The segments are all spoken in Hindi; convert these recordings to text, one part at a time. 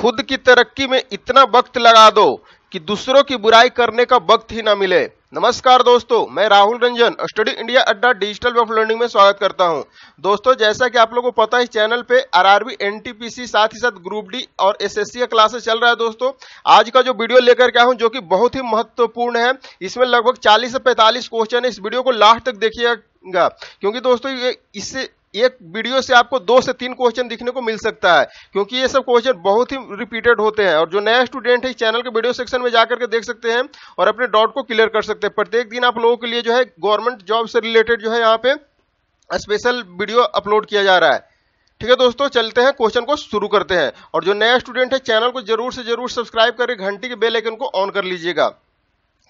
खुद की तरक्की में इतना वक्त लगा दो कि दूसरों की बुराई करने का वक्त ही ना मिले नमस्कार दोस्तों मैं Rahul Ranjan study India Adda digital वेफ लर्निंग में स्वागत करता हूं दोस्तों जैसा कि आप लोगों को पता है इस चैनल पे आरआरबी एनटीपीसी साथ ही साथ ग्रुप डी और एसएससी का क्लासेस चल रहा है दोस्तों आज का जो वीडियो लेकर क्या आया हूं जो कि बहुत ही महत्वपूर्ण है इसमें लगभग चालीस से पैंतालीस क्वेश्चन है इस वीडियो को लास्ट तक देखिएगा क्योंकि दोस्तों ये इससे एक वीडियो से आपको दो से तीन क्वेश्चन दिखने को मिल सकता है क्योंकि ये सब क्वेश्चन बहुत ही रिपीटेड होते हैं और जो नया स्टूडेंट है इस चैनल के वीडियो सेक्शन में जाकर के देख सकते हैं और अपने डाउट को क्लियर कर सकते हैं प्रत्येक दिन आप लोगों के लिए जो है गवर्नमेंट जॉब से रिलेटेड जो है यहाँ पे स्पेशल वीडियो अपलोड किया जा रहा है ठीक है दोस्तों चलते हैं क्वेश्चन को शुरू करते हैं और जो नया स्टूडेंट है चैनल को जरूर से जरूर सब्सक्राइब करके घंटी के बेल आइकन को ऑन कर लीजिएगा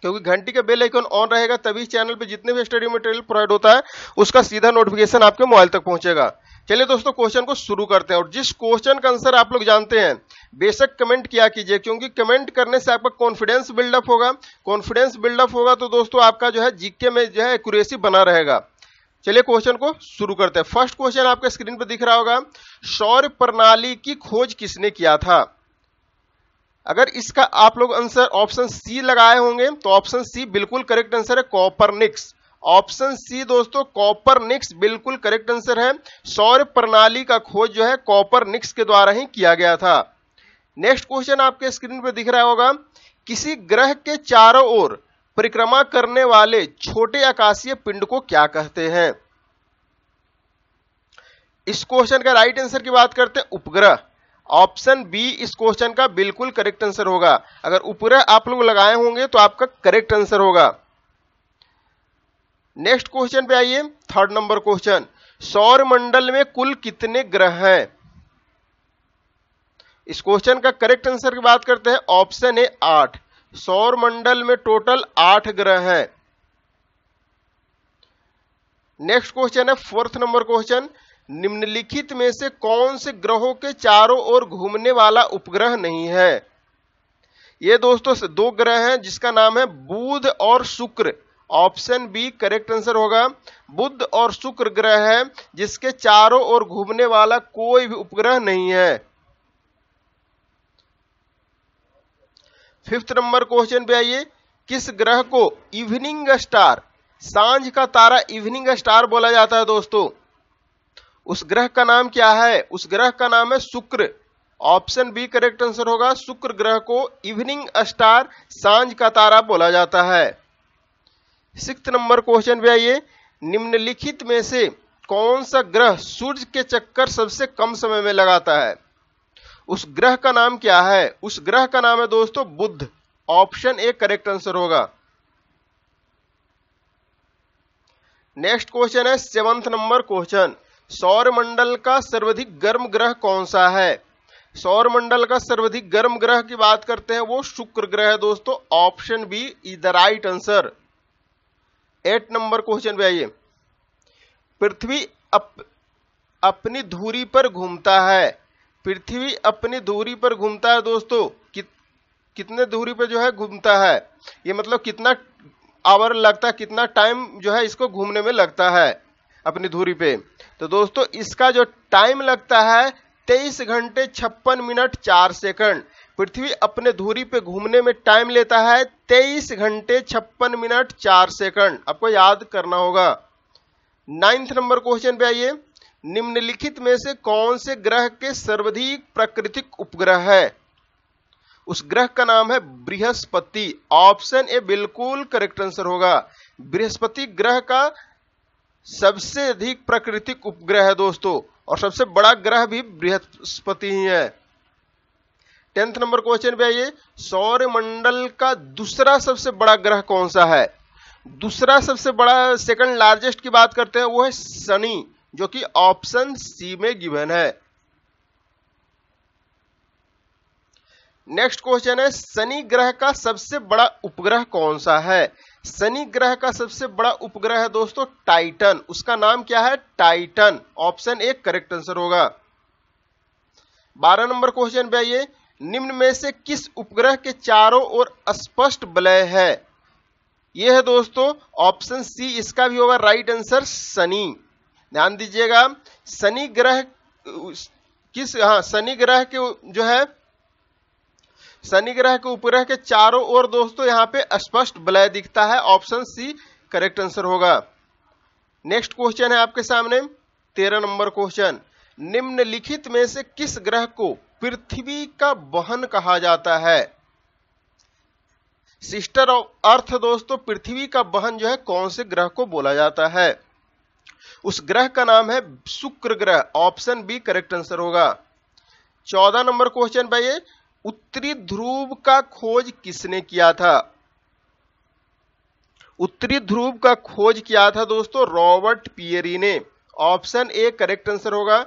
क्योंकि घंटी का बेल आइकन ऑन रहेगा तभी चैनल पे जितने भी स्टडी मटेरियल प्रोवाइड होता है उसका सीधा नोटिफिकेशन आपके मोबाइल तक पहुंचेगा चलिए दोस्तों क्वेश्चन को शुरू करते हैं और जिस क्वेश्चन का आंसर आप लोग जानते हैं बेशक कमेंट किया कीजिए क्योंकि कमेंट करने से आपका कॉन्फिडेंस बिल्डअप होगा कॉन्फिडेंस बिल्डअप होगा तो दोस्तों आपका जो है जीके में जो है एक्यूरेसी बना रहेगा चलिए क्वेश्चन को शुरू करते हैं फर्स्ट क्वेश्चन आपके स्क्रीन पर दिख रहा होगा सौर प्रणाली की खोज किसने किया था अगर इसका आप लोग आंसर ऑप्शन सी लगाए होंगे तो ऑप्शन सी बिल्कुल करेक्ट आंसर है कॉपरनिक्स ऑप्शन सी दोस्तों कॉपर निक्स बिल्कुल करेक्ट आंसर है सौर प्रणाली का खोज जो है कॉपर निक्स के द्वारा ही किया गया था नेक्स्ट क्वेश्चन आपके स्क्रीन पर दिख रहा होगा किसी ग्रह के चारों ओर परिक्रमा करने वाले छोटे आकाशीय पिंड को क्या कहते हैं इस क्वेश्चन का राइट आंसर की बात करते हैं उपग्रह ऑप्शन बी इस क्वेश्चन का बिल्कुल करेक्ट आंसर होगा अगर उपरे आप लोग लगाए होंगे तो आपका करेक्ट आंसर होगा नेक्स्ट क्वेश्चन पे आइए थर्ड नंबर क्वेश्चन सौर मंडल में कुल कितने ग्रह हैं इस क्वेश्चन का करेक्ट आंसर की बात करते हैं ऑप्शन ए आठ सौर मंडल में टोटल आठ ग्रह हैं नेक्स्ट क्वेश्चन है फोर्थ नंबर क्वेश्चन निम्नलिखित में से कौन से ग्रहों के चारों ओर घूमने वाला उपग्रह नहीं है ये दोस्तों दो ग्रह हैं जिसका नाम है बुध और शुक्र ऑप्शन बी करेक्ट आंसर होगा बुध और शुक्र ग्रह है जिसके चारों ओर घूमने वाला कोई भी उपग्रह नहीं है फिफ्थ नंबर क्वेश्चन पे आइए किस ग्रह को इवनिंग स्टार सांझ का तारा इवनिंग स्टार बोला जाता है दोस्तों उस ग्रह का नाम क्या है उस ग्रह का नाम है शुक्र ऑप्शन बी करेक्ट आंसर होगा शुक्र ग्रह को इवनिंग स्टार सांझ का तारा बोला जाता है सिक्स नंबर क्वेश्चन भी आइए निम्नलिखित में से कौन सा ग्रह सूर्य के चक्कर सबसे कम समय में लगाता है उस ग्रह का नाम क्या है उस ग्रह का नाम है दोस्तों बुद्ध ऑप्शन ए करेक्ट आंसर होगा नेक्स्ट क्वेश्चन है सेवंथ नंबर क्वेश्चन सौरमंडल का सर्वाधिक गर्म ग्रह कौन सा है सौरमंडल का सर्वाधिक गर्म ग्रह की बात करते हैं वो शुक्र ग्रह है दोस्तों option B is the right answer eight number question भी आइए पृथ्वी अप, अपनी धूरी पर घूमता है पृथ्वी अपनी दूरी पर घूमता है दोस्तों कि, कितने दूरी पर जो है घूमता है ये मतलब कितना आवर लगता है कितना टाइम जो है इसको घूमने में लगता है अपनी धूरी पे तो दोस्तों इसका जो टाइम लगता है तेईस घंटे छप्पन मिनट चार सेकंड पृथ्वी अपने धूरी पे घूमने में टाइम लेता है तेईस घंटे छप्पन मिनट चार सेकंड आपको याद करना होगा नाइन्थ नंबर क्वेश्चन पे आइए निम्नलिखित में से कौन से ग्रह के सर्वाधिक प्राकृतिक उपग्रह है उस ग्रह का नाम है बृहस्पति ऑप्शन ए बिल्कुल करेक्ट आंसर होगा बृहस्पति ग्रह का सबसे अधिक प्राकृतिक उपग्रह है दोस्तों और सबसे बड़ा ग्रह भी बृहस्पति ही है टेंथ नंबर क्वेश्चन पे आइए सौर मंडल का दूसरा सबसे बड़ा ग्रह कौन सा है दूसरा सबसे बड़ा सेकंड लार्जेस्ट की बात करते हैं वो है शनि जो कि ऑप्शन सी में गिवन है नेक्स्ट क्वेश्चन है शनि ग्रह का सबसे बड़ा उपग्रह कौन सा है शनि ग्रह का सबसे बड़ा उपग्रह है दोस्तों टाइटन उसका नाम क्या है Titan option A correct answer होगा बारह नंबर क्वेश्चन पे आइए निम्न में से किस उपग्रह के चारों ओर स्पष्ट वलय है यह है दोस्तों ऑप्शन सी इसका भी होगा राइट आंसर शनि ध्यान दीजिएगा शनि ग्रह किस हाँ शनि ग्रह के जो है शनि ग्रह के उपग्रह के चारों ओर दोस्तों यहाँ पे स्पष्ट बलय दिखता है ऑप्शन सी करेक्ट आंसर होगा नेक्स्ट क्वेश्चन है आपके सामने तेरह नंबर क्वेश्चन निम्नलिखित में से किस ग्रह को पृथ्वी का बहन कहा जाता है सिस्टर ऑफ अर्थ दोस्तों पृथ्वी का बहन जो है कौन से ग्रह को बोला जाता है उस ग्रह का नाम है शुक्र ग्रह ऑप्शन बी करेक्ट आंसर होगा चौदह नंबर क्वेश्चन भाई उत्तरी ध्रुव का खोज किसने किया था उत्तरी ध्रुव का खोज किया था दोस्तों रॉबर्ट पियरी ने ऑप्शन ए करेक्ट आंसर होगा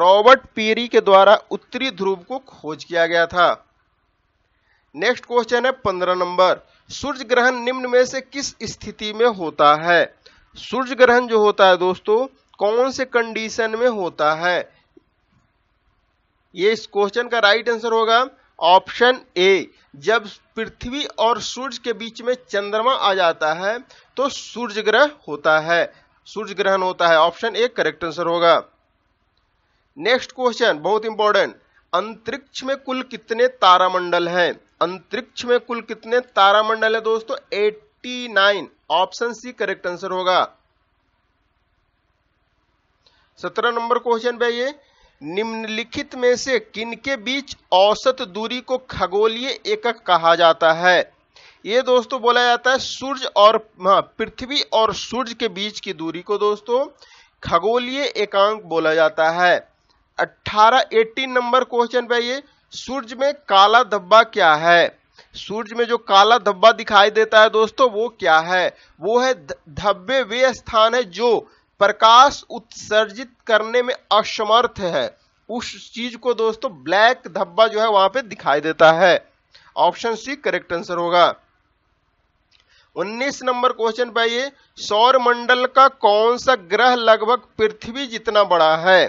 रॉबर्ट पियरी के द्वारा उत्तरी ध्रुव को खोज किया गया था नेक्स्ट क्वेश्चन है पंद्रह नंबर सूर्य ग्रहण निम्न में से किस स्थिति में होता है सूर्य ग्रहण जो होता है दोस्तों कौन से कंडीशन में होता है ये इस क्वेश्चन का राइट आंसर होगा ऑप्शन ए जब पृथ्वी और सूर्य के बीच में चंद्रमा आ जाता है तो सूर्य ग्रह होता है सूर्य ग्रहण होता है ऑप्शन ए करेक्ट आंसर होगा नेक्स्ट क्वेश्चन बहुत इंपॉर्टेंट अंतरिक्ष में कुल कितने तारामंडल हैं अंतरिक्ष में कुल कितने तारामंडल है दोस्तों 89 ऑप्शन सी करेक्ट आंसर होगा सत्रह नंबर क्वेश्चन पे ये निम्नलिखित में से किनके बीच औसत दूरी को खगोलीय एकक कहा जाता है ये दोस्तों बोला जाता है सूर्य और हाँ, पृथ्वी और सूर्य के बीच की दूरी को दोस्तों खगोलीय एकांक बोला जाता है 18 एटीन नंबर क्वेश्चन पे ये सूर्य में काला धब्बा क्या है सूर्य में जो काला धब्बा दिखाई देता है दोस्तों वो क्या है वो है धब्बे वे स्थान है जो प्रकाश उत्सर्जित करने में असमर्थ है उस चीज को दोस्तों ब्लैक धब्बा जो है वहां पे दिखाई देता है ऑप्शन सी करेक्ट आंसर होगा 19 नंबर क्वेश्चन पे सौर मंडल का कौन सा ग्रह लगभग पृथ्वी जितना बड़ा है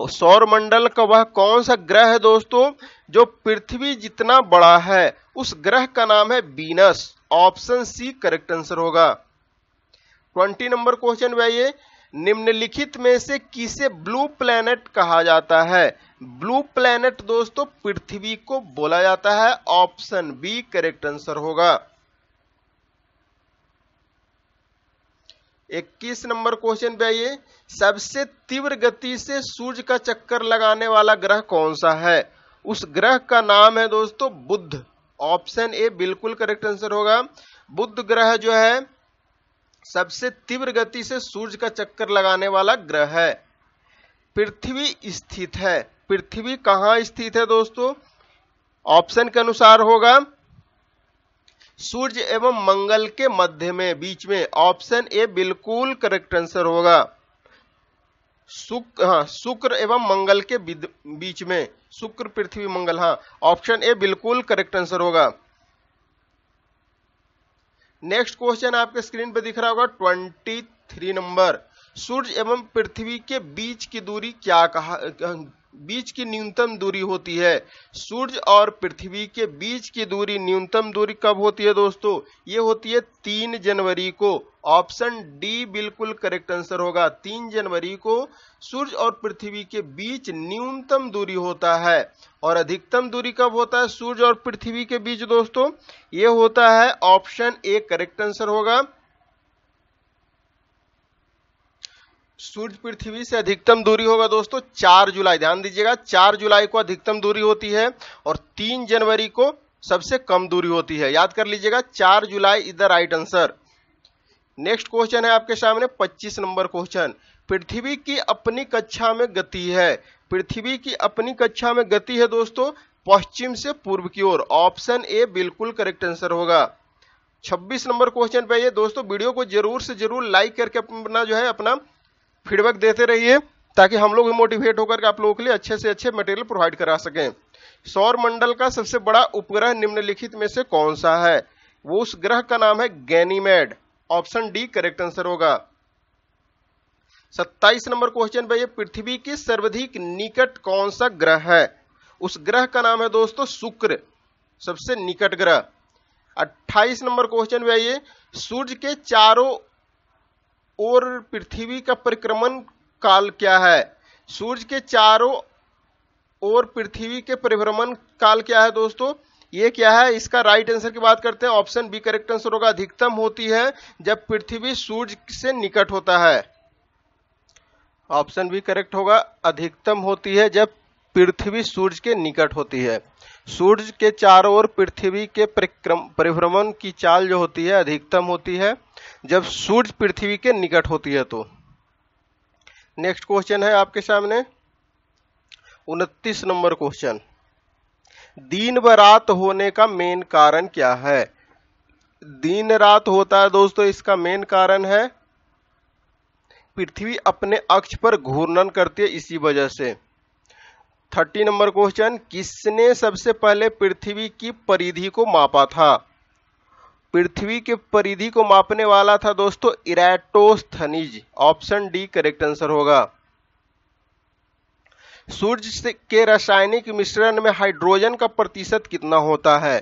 और सौर मंडल का वह कौन सा ग्रह है दोस्तों जो पृथ्वी जितना बड़ा है उस ग्रह का नाम है Venus option C correct answer होगा ट्वेंटी नंबर क्वेश्चन वह ये निम्नलिखित में से किसे ब्लू प्लैनेट कहा जाता है ब्लू प्लैनेट दोस्तों पृथ्वी को बोला जाता है ऑप्शन बी करेक्ट आंसर होगा 21 नंबर क्वेश्चन पे आइए सबसे तीव्र गति से सूर्य का चक्कर लगाने वाला ग्रह कौन सा है उस ग्रह का नाम है दोस्तों बुद्ध ऑप्शन ए बिल्कुल करेक्ट आंसर होगा बुद्ध ग्रह जो है सबसे तीव्र गति से सूर्य का चक्कर लगाने वाला ग्रह है पृथ्वी स्थित है पृथ्वी कहाँ स्थित है दोस्तों ऑप्शन के अनुसार होगा सूर्य एवं मंगल के मध्य में बीच में ऑप्शन ए बिल्कुल करेक्ट आंसर होगा शुक्र हाँ शुक्र एवं मंगल के बीच में शुक्र पृथ्वी मंगल हाँ ऑप्शन ए बिल्कुल करेक्ट आंसर होगा नेक्स्ट क्वेश्चन आपके स्क्रीन पर दिख रहा होगा ट्वेंटी थ्री नंबर सूर्य एवं पृथ्वी के बीच की दूरी क्या कहा बीच की न्यूनतम दूरी होती है सूर्य और पृथ्वी के बीच की दूरी न्यूनतम दूरी कब होती है दोस्तों ये होती है तीन जनवरी को ऑप्शन डी बिल्कुल करेक्ट आंसर होगा तीन जनवरी को सूर्य और पृथ्वी के बीच न्यूनतम दूरी होता है और अधिकतम दूरी कब होता है सूर्य और पृथ्वी के बीच दोस्तों ये होता है ऑप्शन ए करेक्ट आंसर होगा सूर्य पृथ्वी से अधिकतम दूरी होगा दोस्तों चार जुलाई ध्यान दीजिएगा चार जुलाई को अधिकतम दूरी होती है और तीन जनवरी को सबसे कम दूरी होती है याद कर लीजिएगा चार जुलाई is the right answer next question है आपके सामने 25 नंबर क्वेश्चन पृथ्वी की अपनी कक्षा में गति है पृथ्वी की अपनी कक्षा में गति है दोस्तों पश्चिम से पूर्व की ओर ऑप्शन ए बिल्कुल करेक्ट आंसर होगा 26 नंबर क्वेश्चन पे ये दोस्तों वीडियो को जरूर से जरूर लाइक करके अपना जो है अपना फीडबैक देते रहिए ताकि हम लोग भी मोटिवेट होकर आप लोगों के लिए अच्छे से अच्छे मटेरियल प्रोवाइड करा सकें सौर मंडल का सबसे बड़ा उपग्रह निम्नलिखित में से कौन सा है वो उस ग्रह का नाम है Ganymede option D correct answer होगा सत्ताईस नंबर क्वेश्चन भाई पृथ्वी के सर्वाधिक निकट कौन सा ग्रह है उस ग्रह का नाम है दोस्तों शुक्र सबसे निकट ग्रह 28 नंबर क्वेश्चन भाई सूर्य के चारों और पृथ्वी का परिक्रमण काल क्या है सूर्य के चारों और पृथ्वी के परिभ्रमण काल क्या है दोस्तों ये क्या है इसका राइट आंसर की बात करते हैं ऑप्शन बी करेक्ट आंसर होगा अधिकतम होती है जब पृथ्वी सूर्य से निकट होता है ऑप्शन बी करेक्ट होगा अधिकतम होती है जब पृथ्वी सूर्य के निकट होती है सूर्य के चारों ओर पृथ्वी के परिक्रम परिभ्रमण की चाल जो होती है अधिकतम होती है जब सूर्य पृथ्वी के निकट होती है तो नेक्स्ट क्वेश्चन है आपके सामने उनतीस नंबर क्वेश्चन दिन व रात होने का मेन कारण क्या है दिन रात होता है दोस्तों इसका मेन कारण है पृथ्वी अपने अक्ष पर घूर्णन करती है इसी वजह से थर्टी नंबर क्वेश्चन किसने सबसे पहले पृथ्वी की परिधि को मापा था पृथ्वी के परिधि को मापने वाला था दोस्तों Eratosthenes option D correct answer होगा सूर्य के रासायनिक मिश्रण में हाइड्रोजन का प्रतिशत कितना होता है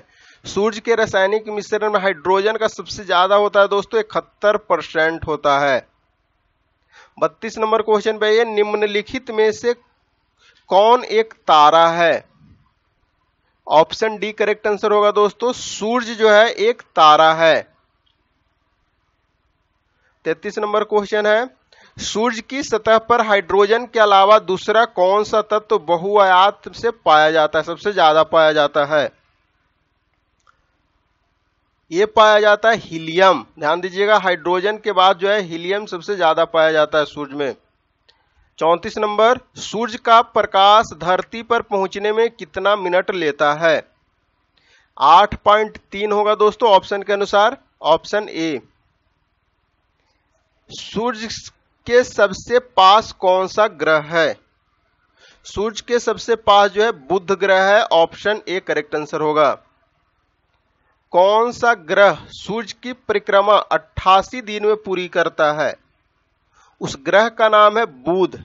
सूर्य के रासायनिक मिश्रण में हाइड्रोजन का सबसे ज्यादा होता है दोस्तों इकहत्तर परसेंट होता है बत्तीस नंबर क्वेश्चन पे ये निम्नलिखित में से कौन एक तारा है ऑप्शन डी करेक्ट आंसर होगा दोस्तों सूर्य जो है एक तारा है तैतीस नंबर क्वेश्चन है सूर्य की सतह पर हाइड्रोजन के अलावा दूसरा कौन सा तत्व तो बहुआयात से पाया जाता है सबसे ज्यादा पाया जाता है ये पाया जाता है हीलियम ध्यान दीजिएगा हाइड्रोजन के बाद जो है हीलियम सबसे ज्यादा पाया जाता है सूर्य में चौंतीस नंबर सूर्य का प्रकाश धरती पर पहुंचने में कितना मिनट लेता है आठ पॉइंट तीन होगा दोस्तों ऑप्शन के अनुसार ऑप्शन ए सूर्य के सबसे पास कौन सा ग्रह है सूर्य के सबसे पास जो है बुध ग्रह है ऑप्शन ए करेक्ट आंसर होगा कौन सा ग्रह सूर्य की परिक्रमा 88 दिन में पूरी करता है उस ग्रह का नाम है बुध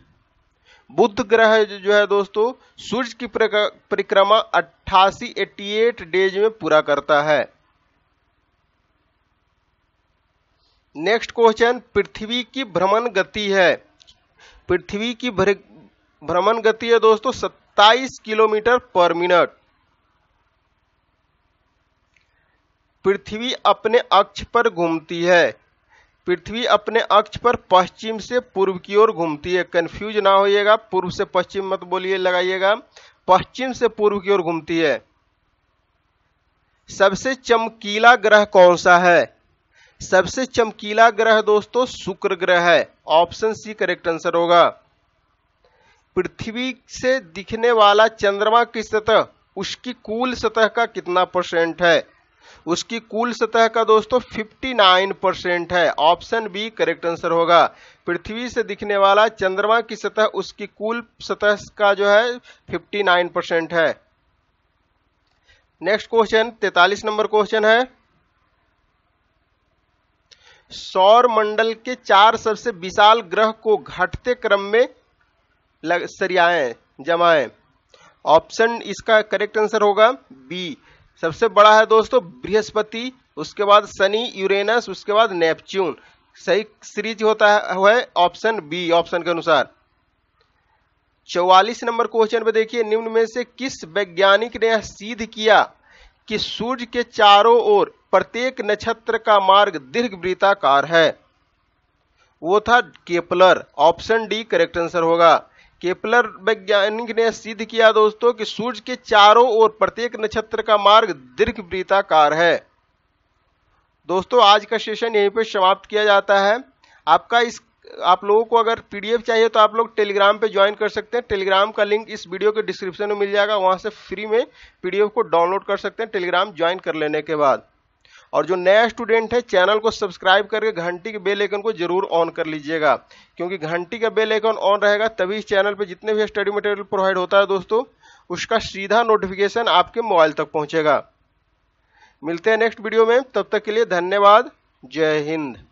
बुध ग्रह जो है दोस्तों सूर्य की परिक्रमा अट्ठासी एट्टी एट डेज में पूरा करता है नेक्स्ट क्वेश्चन पृथ्वी की भ्रमण गति है पृथ्वी की भ्रमण गति है दोस्तों 27 किलोमीटर पर मिनट पृथ्वी अपने अक्ष पर घूमती है पृथ्वी अपने अक्ष पर पश्चिम से पूर्व की ओर घूमती है कंफ्यूज ना होइएगा पूर्व से पश्चिम मत बोलिए लगाइएगा पश्चिम से पूर्व की ओर घूमती है सबसे चमकीला ग्रह कौन सा है सबसे चमकीला ग्रह दोस्तों शुक्र ग्रह है ऑप्शन सी करेक्ट आंसर होगा पृथ्वी से दिखने वाला चंद्रमा की सतह उसकी कुल सतह का कितना परसेंट है उसकी कुल सतह का दोस्तों 59 परसेंट है ऑप्शन बी करेक्ट आंसर होगा पृथ्वी से दिखने वाला चंद्रमा की सतह उसकी कुल सतह का जो है 59 परसेंट है नेक्स्ट क्वेश्चन 43 नंबर क्वेश्चन है सौर मंडल के चार सबसे विशाल ग्रह को घटते क्रम में सरियाए जमाए ऑप्शन इसका करेक्ट आंसर होगा बी सबसे बड़ा है दोस्तों बृहस्पति उसके बाद शनि यूरेनस उसके बाद नेपच्यून सही सीरीज होता है ऑप्शन बी ऑप्शन के अनुसार चौवालीस नंबर क्वेश्चन पे देखिए निम्न में से किस वैज्ञानिक ने सिद्ध किया कि सूर्य के चारों ओर प्रत्येक नक्षत्र का मार्ग दीर्घ वृत्ताकार है वो था Kepler option D correct answer होगा केपलर वैज्ञानिक ने सिद्ध किया दोस्तों कि सूर्य के चारों ओर प्रत्येक नक्षत्र का मार्ग दीर्घ वृताकार है दोस्तों आज का सेशन यहीं पर समाप्त किया जाता है आपका इस आप लोगों को अगर पीडीएफ चाहिए तो आप लोग टेलीग्राम पे ज्वाइन कर सकते हैं टेलीग्राम का लिंक इस वीडियो के डिस्क्रिप्शन में मिल जाएगा वहां से फ्री में पीडीएफ को डाउनलोड कर सकते हैं टेलीग्राम ज्वाइन कर लेने के बाद और जो नया स्टूडेंट है चैनल को सब्सक्राइब करके घंटी के बेल आइकन को जरूर ऑन कर लीजिएगा क्योंकि घंटी का बेल आइकन ऑन रहेगा तभी इस चैनल पर जितने भी स्टडी मटेरियल प्रोवाइड होता है दोस्तों उसका सीधा नोटिफिकेशन आपके मोबाइल तक पहुँचेगा मिलते हैं नेक्स्ट वीडियो में तब तक के लिए धन्यवाद जय हिंद